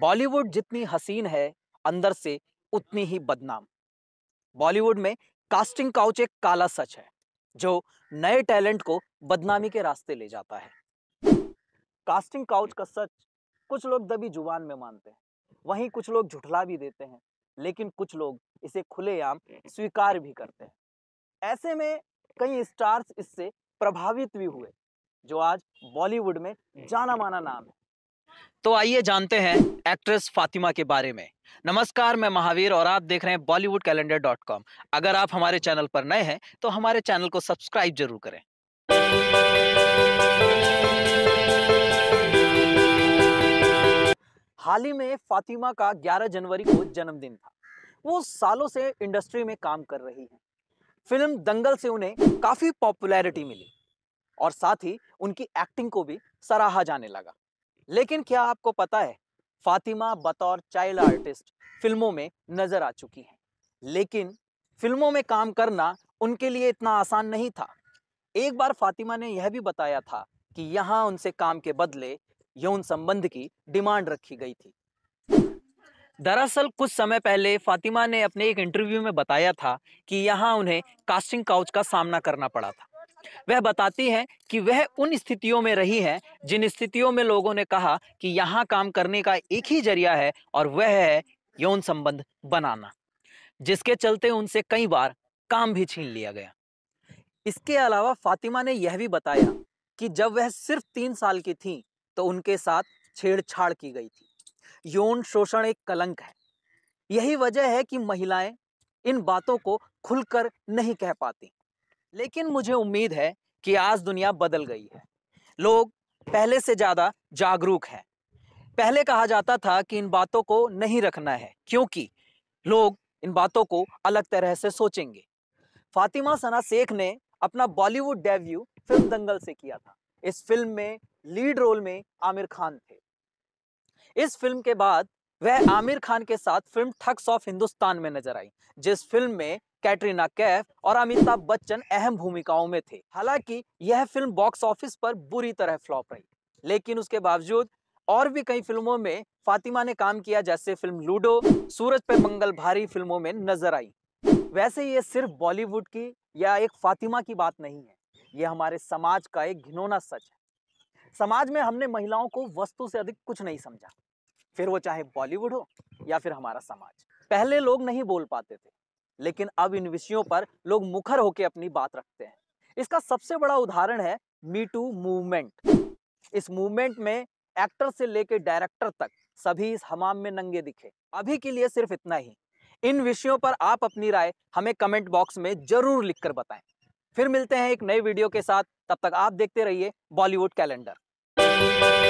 बॉलीवुड जितनी हसीन है अंदर से उतनी ही बदनाम बॉलीवुड में कास्टिंग काउच एक काला सच है जो नए टैलेंट को बदनामी के रास्ते ले जाता है कास्टिंग काउच का सच कुछ लोग दबी जुबान में मानते हैं वहीं कुछ लोग झुठला भी देते हैं लेकिन कुछ लोग इसे खुलेआम स्वीकार भी करते हैं ऐसे में कई स्टार्स इससे प्रभावित भी हुए जो आज बॉलीवुड में जाना माना नाम है तो आइए जानते हैं एक्ट्रेस फातिमा के बारे में नमस्कार मैं महावीर और आप देख रहे हैं बॉलीवुड कैलेंडर डॉट कॉम अगर आप हमारे चैनल पर नए हैं तो हमारे चैनल को सब्सक्राइब जरूर करें हाल ही में फातिमा का 11 जनवरी को जन्मदिन था वो सालों से इंडस्ट्री में काम कर रही हैं फिल्म दंगल से उन्हें काफ़ी पॉपुलैरिटी मिली और साथ ही उनकी एक्टिंग को भी सराहा जाने लगा लेकिन क्या आपको पता है फातिमा बतौर चाइल्ड आर्टिस्ट फिल्मों में नजर आ चुकी हैं लेकिन फिल्मों में काम करना उनके लिए इतना आसान नहीं था एक बार फातिमा ने यह भी बताया था कि यहाँ उनसे काम के बदले यौन संबंध की डिमांड रखी गई थी दरअसल कुछ समय पहले फातिमा ने अपने एक इंटरव्यू में बताया था कि यहाँ उन्हें कास्टिंग काउच का सामना करना पड़ा था वह बताती हैं कि वह उन स्थितियों में रही हैं जिन स्थितियों में लोगों ने कहा कि यहाँ काम करने का एक ही जरिया है और वह है यौन संबंध बनाना जिसके चलते उनसे कई बार काम भी छीन लिया गया इसके अलावा फातिमा ने यह भी बताया कि जब वह सिर्फ तीन साल की थी तो उनके साथ छेड़छाड़ की गई थी यौन शोषण एक कलंक है यही वजह है कि महिलाएं इन बातों को खुलकर नहीं कह पाती लेकिन मुझे उम्मीद है कि आज दुनिया बदल गई है लोग पहले से ज़्यादा जागरूक हैं पहले कहा जाता था कि इन बातों को नहीं रखना है क्योंकि लोग इन बातों को अलग तरह से सोचेंगे फातिमा सना शेख ने अपना बॉलीवुड डेब्यू फिल्म दंगल से किया था इस फिल्म में लीड रोल में आमिर खान थे इस फिल्म के बाद वह आमिर खान के साथ फिल्म ठग्स ऑफ हिंदुस्तान में नजर आई जिस फिल्म में कैटरीना कैफ और अमिताभ बच्चन अहम भूमिकाओं में थे हालांकि यह फिल्म बॉक्स ऑफिस पर बुरी तरह फ्लॉप रही लेकिन उसके बावजूद और भी कई फिल्मों में फातिमा ने काम किया जैसे फिल्म लूडो सूरज पे मंगल भारी फिल्मों में नजर आई वैसे ये सिर्फ बॉलीवुड की या एक फातिमा की बात नहीं है ये हमारे समाज का एक घिनौना सच है समाज में हमने महिलाओं को वस्तु से अधिक कुछ नहीं समझा फिर वो चाहे बॉलीवुड हो या फिर हमारा समाज पहले लोग नहीं बोल पाते थे लेकिन अब इन विषयों पर लोग मुखर होकर अपनी बात रखते हैं इसका सबसे बड़ा उदाहरण है टू मूवमेंट इस मूवमेंट में एक्टर से लेकर डायरेक्टर तक सभी इस हमाम में नंगे दिखे अभी के लिए सिर्फ इतना ही इन विषयों पर आप अपनी राय हमें कमेंट बॉक्स में जरूर लिखकर बताएं फिर मिलते हैं एक नए वीडियो के साथ तब तक आप देखते रहिए बॉलीवुड कैलेंडर